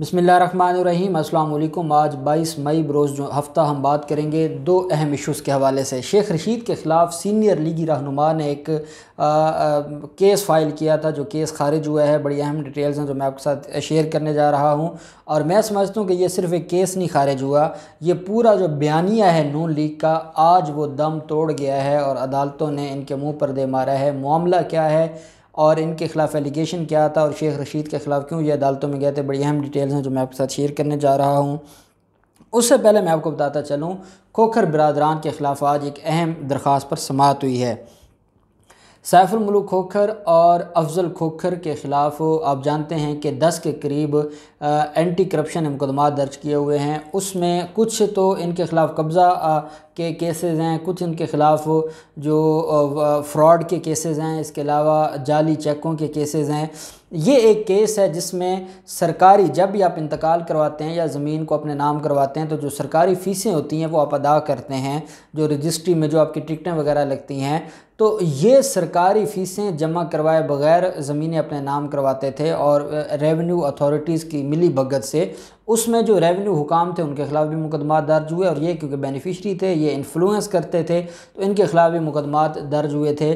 बसमीम अल्लाम आज बाईस मई बरोज़ जो हफ़्ता हम बात करेंगे दो अहम इश्यूज़ के हवाले से शेख रशीद के ख़िलाफ़ सीनियर लीगी रहनुमा ने एक आ, आ, केस फाइल किया था जो केस खारिज हुआ है बड़ी अहम डिटेल्स हैं जो मैं आपके साथ शेयर करने जा रहा हूँ और मैं समझता हूँ कि ये सिर्फ़ एक केस नहीं खारिज हुआ ये पूरा जो बयानिया है नून लीग का आज वो दम तोड़ गया है और अदालतों ने इनके मुँह पर दे मारा है मामला क्या है और इनके ख़िलाफ़ एलिगेशन क्या था और शेख रशीद के ख़िलाफ़ क्यों ये अदालतों में गए थे बड़ी अहम डिटेल्स हैं जो मैं आपके साथ शेयर करने जा रहा हूँ उससे पहले मैं आपको बताता चलूँ खोखर बरदरान के ख़िलाफ़ आज एक अहम दरख्वास्त पर समात हुई है सैफुल मुल्क खोखर और अफजल खोखर के ख़िलाफ़ आप जानते हैं कि दस के करीब एंटी करप्शन मुकदमा दर्ज किए हुए हैं उसमें कुछ तो इनके ख़िलाफ़ कब्ज़ा के केसेस हैं कुछ इनके ख़िलाफ़ जो फ्रॉड के केसेस हैं इसके अलावा जाली चेकों के केसेस हैं ये एक केस है जिसमें सरकारी जब भी आप इंतकाल करवाते हैं या ज़मीन को अपने नाम करवाते हैं तो जो सरकारी फ़ीसें होती हैं वो आप अदा करते हैं जो रजिस्ट्री में जो आपकी टिकटें वगैरह लगती हैं तो ये सरकारी फ़ीसें जमा करवाए बगैर ज़मीनें अपने नाम करवाते थे और रेवेन्यू अथॉरिटीज़ की मिली भगत से उसमें जो रेवेन्यू हुकाम थे उनके ख़िलाफ़ भी मुकदमा दर्ज हुए और ये क्योंकि बेनिफिशरी थे ये इन्फ्लुएंस करते थे तो इनके ख़िलाफ़ भी मुकदमा दर्ज हुए थे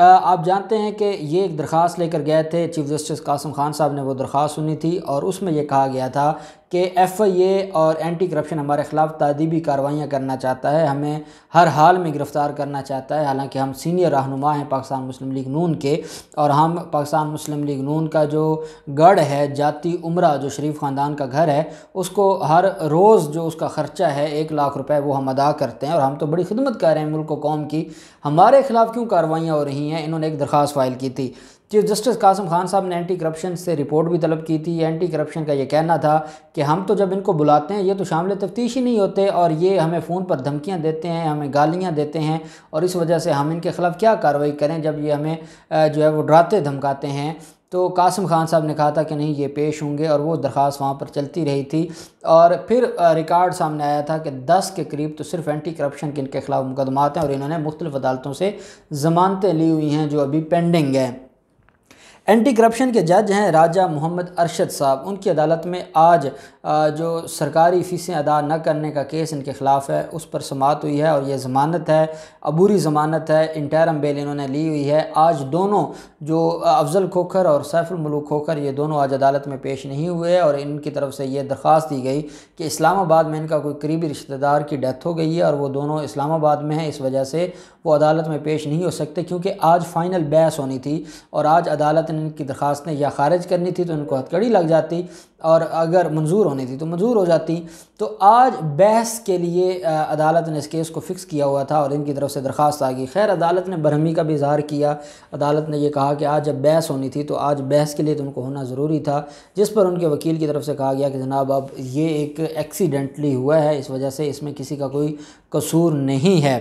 आप जानते हैं कि ये एक दरख्वास्त लेकर गए थे चीफ जस्टिस कासम खान साहब ने वो दरख्वास्त सुनी थी और उसमें यह कहा गया था कि एफ़ आई ए और एंटी करप्शन हमारे ख़िलाफ़ तदीबी कार्रवाइयाँ करना चाहता है हमें हर हाल में गिरफ़्तार करना चाहता है हालांकि हम सीनियर रहनुमा हैं पाकिस्तान मुस्लिम लीग नून के और हम पाकिस्तान मुस्लिम लीग नून का जो गढ़ है जाति उम्र जो शरीफ ख़ानदान का घर है उसको हर रोज़ जो उसका ख़र्चा है एक लाख रुपये वो हम अदा करते हैं और हम तो बड़ी खिदमत कर रहे हैं मुल्क व कौम की हमारे ख़िलाफ़ क्यों कार्रवाइयाँ हो रही हैं इन्होंने एक दरख्वास्त फ़ाइल की थी चीफ जस्टिस कासम खान साहब ने एंटी करप्शन से रिपोर्ट भी तलब की थी एंटी करप्शन का ये कहना था कि हम तो जब इनको बुलाते हैं ये तो शामिल तफ्तीश ही नहीं होते और ये हमें फ़ोन पर धमकियाँ देते हैं हमें गालियाँ देते हैं और इस वजह से हम इनके ख़िलाफ़ क्या कार्रवाई करें जब ये हमें जो है वो डराते धमकाते हैं तो कासम खान साहब ने कहा था कि नहीं ये पेश होंगे और वो दरख्वास्त वहाँ पर चलती रही थी और फिर रिकॉर्ड सामने आया था कि दस के करीब तो सिर्फ एंटी करप्शन के इनके खिलाफ मुकदमा हैं और इन्होंने मुख्तलिफ अदालतों से ज़मानतें ली हुई हैं जो अभी पेंडिंग हैं एंटी करप्शन के जज हैं राजा मोहम्मद अरशद साहब उनकी अदालत में आज जो सरकारी फ़ीसें अदा न करने का केस इनके ख़िलाफ़ है उस पर समात हुई है और ये ज़मानत है अबूरी ज़मानत है इंटरम बेल इन्होंने ली हुई है आज दोनों जो अफजल खोखर और मलूक खोखर ये दोनों आज अदालत में पेश नहीं हुए और इनकी तरफ से ये दरख्वास्त दी गई कि इस्लामाबाद में इनका कोई करीबी रिश्तेदार की डेथ हो गई है और वो दोनों इस्लामाबाद में हैं इस वजह से वो अदालत में पेश नहीं हो सकते क्योंकि आज फ़ाइनल बहस होनी थी और आज अदालत ने इनकी दरख्वास्तें या खारिज करनी थी तो इनको हथकड़ी लग जाती और अगर मंजूर होनी थी तो मंजूर हो जाती तो आज बहस के लिए अदालत ने इस केस को फ़िक्स किया हुआ था और इनकी तरफ से दरख्वास्त आ गई खैर अदालत ने बरहमी का भी इजहार किया अदालत ने यह कहा कि आज जब बहस होनी थी तो आज बहस के लिए तो उनको होना ज़रूरी था जिस पर उनके वकील की तरफ से कहा गया कि जनाब अब ये एक एक्सीडेंटली हुआ है इस वजह से इसमें किसी का कोई कसूर नहीं है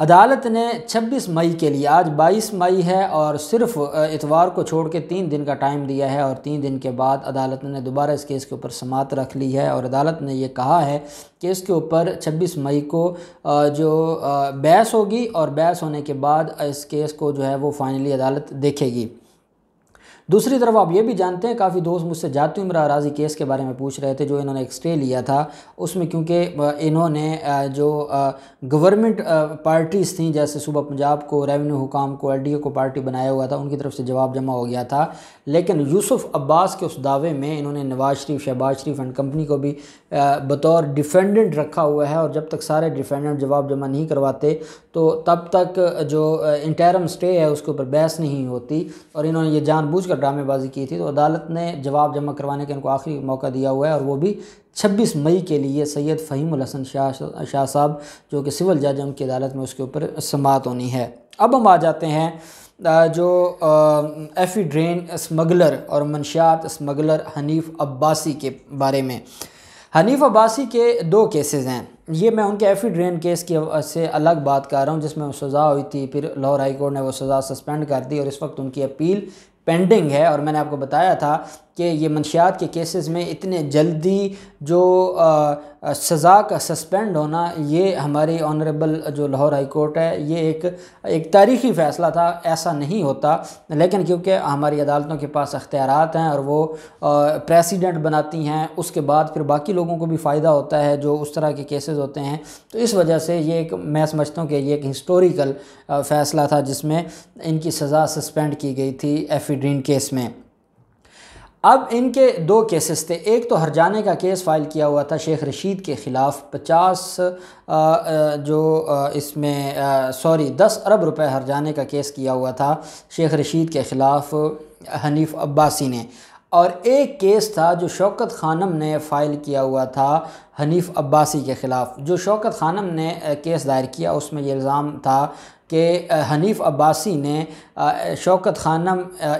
अदालत ने 26 मई के लिए आज 22 मई है और सिर्फ इतवार को छोड़ के तीन दिन का टाइम दिया है और तीन दिन के बाद अदालत ने दोबारा इस केस के ऊपर समात रख ली है और अदालत ने यह कहा है कि इसके ऊपर 26 मई को जो बहस होगी और बहस होने के बाद इस केस को जो है वो फाइनली अदालत देखेगी दूसरी तरफ आप ये भी जानते हैं काफ़ी दोस्त मुझसे जाती उम्र अराजी केस के बारे में पूछ रहे थे जो इन्होंने एक्सट्रे लिया था उसमें क्योंकि इन्होंने जो गवर्नमेंट पार्टीज़ थी जैसे सुबह पंजाब को रेवेन्यू हुकाम को एल को पार्टी बनाया हुआ था उनकी तरफ से जवाब जमा हो गया था लेकिन यूसुफ अब्बास के उस दावे में इन्होंने नवाज शरीफ शहबाज शरीफ एंड कंपनी को भी बतौर डिफेंडेंट रखा हुआ है और जब तक सारे डिफेंडेंट जवाब जमा नहीं करवाते तो तब तक जो इंटरम स्टे है उसके ऊपर बहस नहीं होती और इन्होंने ये जानबूझ कर ड्रामेबाजी की थी तो अदालत ने जवाब जमा करवाने का इनको आखिरी मौका दिया हुआ है और वो भी 26 मई के लिए सैयद फ़हीम हसन शाह शाह साहब जो कि सिविल जज हैं उनकी अदालत में उसके ऊपर समात होनी है अब हम आ जाते हैं जो एफी ड्रेन स्मगलर और मनशात स्मगलर हनीफ़ अब्बासी के बारे में हनीफ अब्बासी के दो केसेस हैं ये मैं उनके एफी ड्रेन केस की से अलग बात कर रहा हूँ जिसमें सज़ा हुई थी फिर लाहौर हाई कोर्ट ने वो सज़ा सस्पेंड कर दी और इस वक्त उनकी अपील पेंडिंग है और मैंने आपको बताया था कि ये मनशियात के केसेस में इतने जल्दी जो सज़ा का सस्पेंड होना ये हमारी ऑनरेबल जो लाहौर हाई कोर्ट है ये एक एक तारीख़ी फ़ैसला था ऐसा नहीं होता लेकिन क्योंकि हमारी अदालतों के पास अख्तियार हैं और वो प्रेसिडेंट बनाती हैं उसके बाद फिर बाकी लोगों को भी फ़ायदा होता है जो उस तरह के केसेस होते हैं तो इस वजह से ये एक मैं समझता हूँ कि ये एक हिस्टोरिकल फ़ैसला था जिसमें इनकी सज़ा सस्पेंड की गई थी एफिड्रीन केस में अब इनके दो केसेस थे एक तो हरजाने का केस फाइल किया हुआ था शेख रशीद के ख़िलाफ़ पचास जो इसमें सॉरी दस अरब रुपए हरजाने का केस किया हुआ था शेख रशीद के ख़िलाफ़ हनीफ अब्बासी ने और एक केस था जो शौकत खानम ने फ़ाइल किया हुआ था हनीफ़ अब्बासी के ख़िलाफ़ जो शौकत खानम ने केस दायर किया उसमें ये इल्ज़ाम था कि हनीफ़ अब्बासी ने शौकत खानम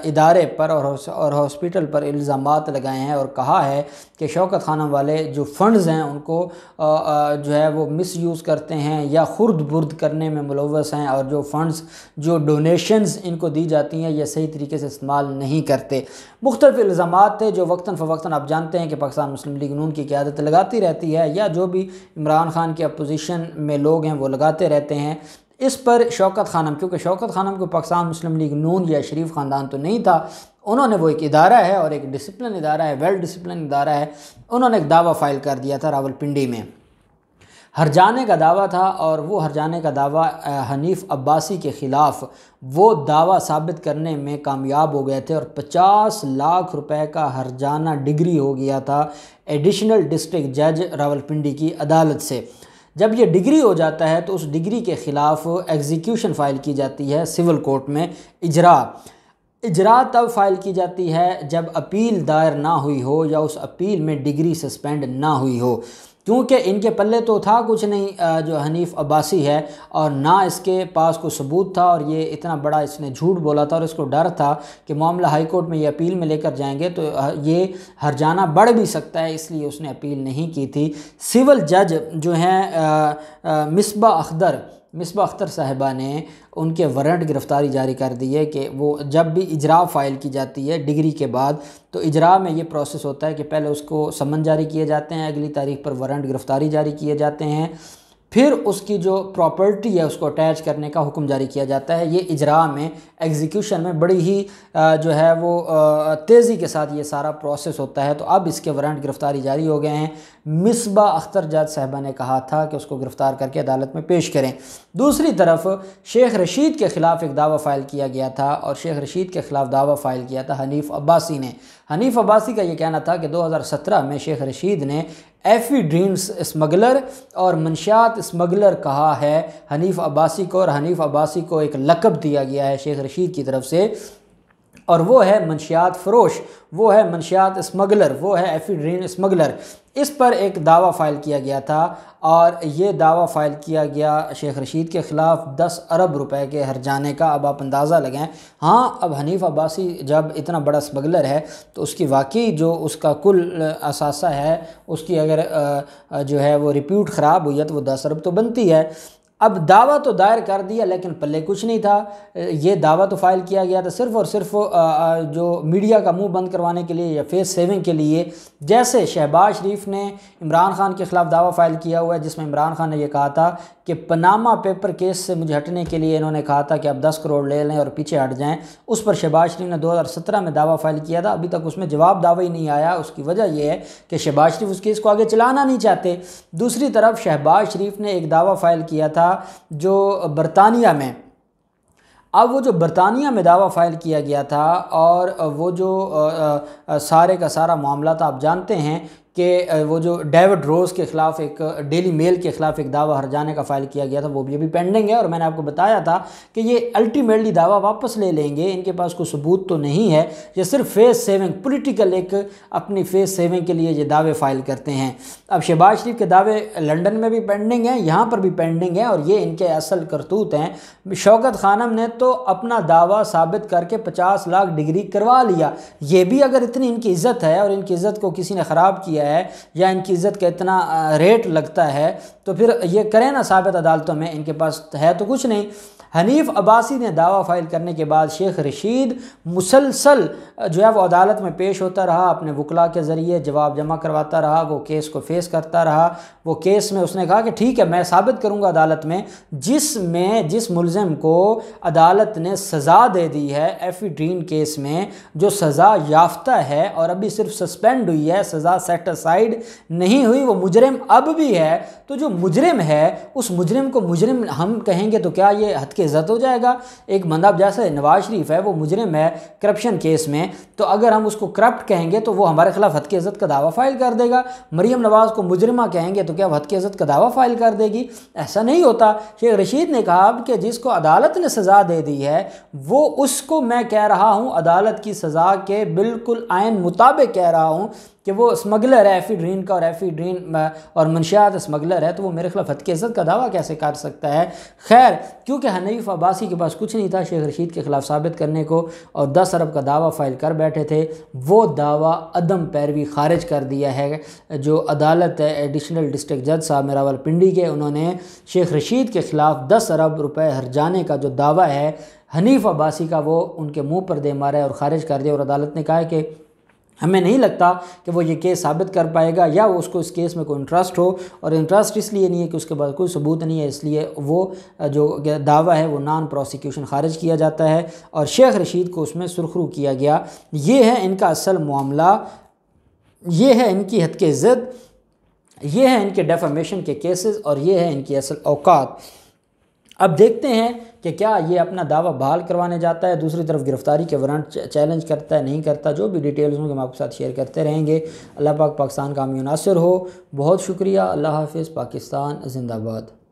इदारे पर और और हॉस्पिटल पर इल्ज़ाम लगाए हैं और कहा है कि शौकत खानम वाले जो फ़ंड्स हैं उनको जो है वो मिस यूज़ करते हैं या खुर्द बुर्द करने में मुलवस हैं और जो फ़ंड्स जो डोनेशंस इनको दी जाती हैं यह सही तरीके से इस्तेमाल नहीं करते मुख्तलिफ़ इल्ज़ाम थे जो वक्ता फ़वक्ता आप जानते हैं कि पाकिस्तान मुस्लिम लीग नून की क्यादत लगाती रहती रहती है या जो भी इमरान खान के अपोजिशन में लोग हैं वो लगाते रहते हैं इस पर शौकत खानम क्योंकि शौकत खानम को पाकिस्तान मुस्लिम लीग नून या शरीफ ख़ानदान तो नहीं था उन्होंने वो एक इदारा है और एक डिसिप्लिन इदारा है वेल डिसिप्लिन इदारा है उन्होंने एक दावा फ़ाइल कर दिया था रावलपिंडी में हर जाने का दावा था और वो हर जाने का दावा हनीफ अब्बासी के ख़िलाफ़ वो दावा साबित करने में कामयाब हो गए थे और 50 लाख रुपए का हर जाना डिग्री हो गया था एडिशनल डिस्ट्रिक्ट जज रावलपिंडी की अदालत से जब ये डिग्री हो जाता है तो उस डिग्री के ख़िलाफ़ एग्जीक्यूशन फ़ाइल की जाती है सिविल कोर्ट में इजरा इजरा तब फ़ाइल की जाती है जब अपील दायर ना हुई हो या उस अपील में डिग्री सस्पेंड ना हुई हो क्योंकि इनके पल्ले तो था कुछ नहीं जो हनीफ अब्बासी है और ना इसके पास कोई सबूत था और ये इतना बड़ा इसने झूठ बोला था और इसको डर था कि मामला हाई कोर्ट में ये अपील में लेकर जाएंगे तो ये हरजाना बढ़ भी सकता है इसलिए उसने अपील नहीं की थी सिविल जज जो हैं मिसबा अख्तर मिसबा अख्तर साहबा ने उनके वारंट गिरफ़्तारी जारी कर दी है कि वो जब भी इजरा फ़ाइल की जाती है डिग्री के बाद तो इजरा में ये प्रोसेस होता है कि पहले उसको समन जारी किए जाते हैं अगली तारीख पर वारंट गिरफ़्तारी जारी किए जाते हैं फिर उसकी जो प्रॉपर्टी है उसको अटैच करने का हुक्म जारी किया जाता है ये इजरा में एग्जीक्यूशन में बड़ी ही जो है वो तेज़ी के साथ ये सारा प्रोसेस होता है तो अब इसके वारंट गिरफ़्तारी जारी हो गए हैं मिसबा अख्तर जात साहबा ने कहा था कि उसको गिरफ़्तार करके अदालत में पेश करें दूसरी तरफ शेख रशीद के ख़िलाफ़ एक दावा फ़ाइल किया गया था और शेख रशीद के ख़िलाफ़ दावा फ़ाइल किया था हनीफ़ अब्बासी ने हनीफ अब्बासी का ये कहना था कि 2017 में शेख रशीद ने एफी ड्रीम्स स्मगलर और मनशात स्मगलर कहा है हनीफ अब्बासी को और हनीफ अब्बासी को एक लकब दिया गया है शेख रशीद की तरफ से और वो है मनशियात फरोश वो है मनशियात स्मगलर वो है एफिड्रीन स्मगलर इस पर एक दावा फ़ाइल किया गया था और ये दावा फ़ाइल किया गया शेख रशीद के ख़िलाफ़ दस अरब रुपए के हर जाने का अब आप अंदाज़ा लगाएं हाँ अब हनीफ अब्बासी जब इतना बड़ा स्मगलर है तो उसकी वाकई जो उसका कुल असासा है उसकी अगर जो है वो रिप्यूट ख़राब हुई है तो वो दस अरब तो बनती है अब दावा तो दायर कर दिया लेकिन पल्ले कुछ नहीं था ये दावा तो फाइल किया गया था सिर्फ और सिर्फ जो मीडिया का मुंह बंद करवाने के लिए या फेस सेविंग के लिए जैसे शहबाज शरीफ ने इमरान खान के ख़िलाफ़ दावा फाइल किया हुआ है जिसमें इमरान खान ने यह कहा था कि पनामा पेपर केस से मुझे हटने के लिए इन्होंने कहा था कि आप दस करोड़ ले लें और पीछे हट जाएँ उस पर शहबाज शरीफ ने दो हज़ार सत्रह में दावा फाइल किया था अभी तक उसमें जवाब दावा ही नहीं आया उसकी वजह यह है कि शहबाज शरीफ उस केस को आगे चलाना नहीं चाहते दूसरी तरफ शहबाज शरीफ ने एक दावा फाइल किया था था जो बरतानिया में अब वो जो बरतानिया में दावा फ़ाइल किया गया था और वो जो सारे का सारा मामला था आप जानते हैं कि वो जो डेविड रोज के ख़िलाफ़ एक डेली मेल के ख़िलाफ़ एक दावा हर जाने का फ़ाइल किया गया था वो भी अभी पेंडिंग है और मैंने आपको बताया था कि ये अल्टीमेटली दावा वापस ले लेंगे इनके पास कोई सबूत तो नहीं है ये सिर्फ फेस सेविंग पोलिटिकल एक अपनी फेस सेविंग के लिए ये दावे फ़ाइल करते हैं अब शहबाज शरीफ के दावे लंडन में भी पेंडिंग हैं यहाँ पर भी पेंडिंग है और ये इनके असल करतूत हैं शौकत खानम ने तो अपना दावा साबित करके पचास लाख डिग्री करवा लिया ये भी अगर इतनी इनकी इज़्ज़त है और इनकी इज़्ज़त को किसी ने ख़राब किया है या इनकी इज़्ज़त का इतना रेट लगता है तो फिर ये करें ना साबित अदालतों में इनके पास है तो कुछ नहीं हनीफ अब्बासी ने दावा फाइल करने के बाद शेख रशीद मुसलसल जो है वो अदालत में पेश होता रहा अपने वकला के ज़रिए जवाब जमा करवाता रहा वो केस को फेस करता रहा वो केस में उसने कहा कि ठीक है मैं साबित करूँगा अदालत में जिस में जिस मुलम को अदालत ने सज़ा दे दी है एफी ड्रीन केस में जो सज़ा याफ्ता है और अभी सिर्फ सस्पेंड हुई है सज़ा सेटिसाइड नहीं हुई वो मुजरम अब भी है तो जो मुजरम है उस मुजरम को मुजरम हम कहेंगे तो क्या ये हद के उसके ज़द हो जाएगा एक बंदा अब जैसे नवाज शरीफ है वो मुजरम है करप्शन केस में तो अगर हम उसको करप्ट कहेंगे तो वो हमारे खिलाफ हद की इज़्ज़त का दावा फाइल कर देगा मरीम नवाज़ को मुजरमा कहेंगे तो क्या हद की इज़्ज़त का दावा फाइल कर देगी ऐसा नहीं होता शेख रशीद ने कहा कि जिसको अदालत ने सज़ा दे दी है वो उसको मैं कह रहा हूँ अदालत की सज़ा के बिल्कुल आयन मुताबिक कह रहा हूँ कि वो स्मगलर है एफी ड्रीन का और एफी ड्रीन और मनशियात स्मगलर है तो वो मेरे खिलाफ इज्जत का दावा कैसे कर सकता है खैर क्योंकि हनीफ अब्बासी के पास कुछ नहीं था शेख रशीद के खिलाफ साबित करने को और दस अरब का दावा फाइल कर बैठे थे वो दावा अदम पैरवी खारिज कर दिया है जो अदालत है एडिशनल डिस्ट्रिक्ट जज साहब मेरावल पिंडी के उन्होंने शेख रशीद के खिलाफ दस अरब रुपये हर जाने का जो दावा है हनीफ अब्बासी का वो उनके मुँह पर दे मारा है और ख़ारिज कर दिया और अदालत ने कहा कि हमें नहीं लगता कि वो ये केस साबित कर पाएगा या उसको इस केस में कोई इंटरेस्ट हो और इंटरेस्ट इसलिए नहीं है कि उसके पास कोई सबूत नहीं है इसलिए वो जो दावा है वो नॉन प्रोसिक्यूशन खारिज किया जाता है और शेख रशीद को उसमें सुरखरू किया गया ये है इनका असल मामला ये है इनकी हद के ज़िद ये है इनके डेफामेशन के केसेस और ये है इनकी असल अवकात अब देखते हैं कि क्या ये अपना दावा बहाल करवाने जाता है दूसरी तरफ गिरफ्तारी के वारंट चैलेंज करता है नहीं करता जो भी डिटेल्स होंगे हम आपके साथ शेयर करते रहेंगे अल्लाह पाक पाकिस्तान का मुनासर हो बहुत शुक्रिया अल्लाह हाफिज़ पाकिस्तान जिंदाबाद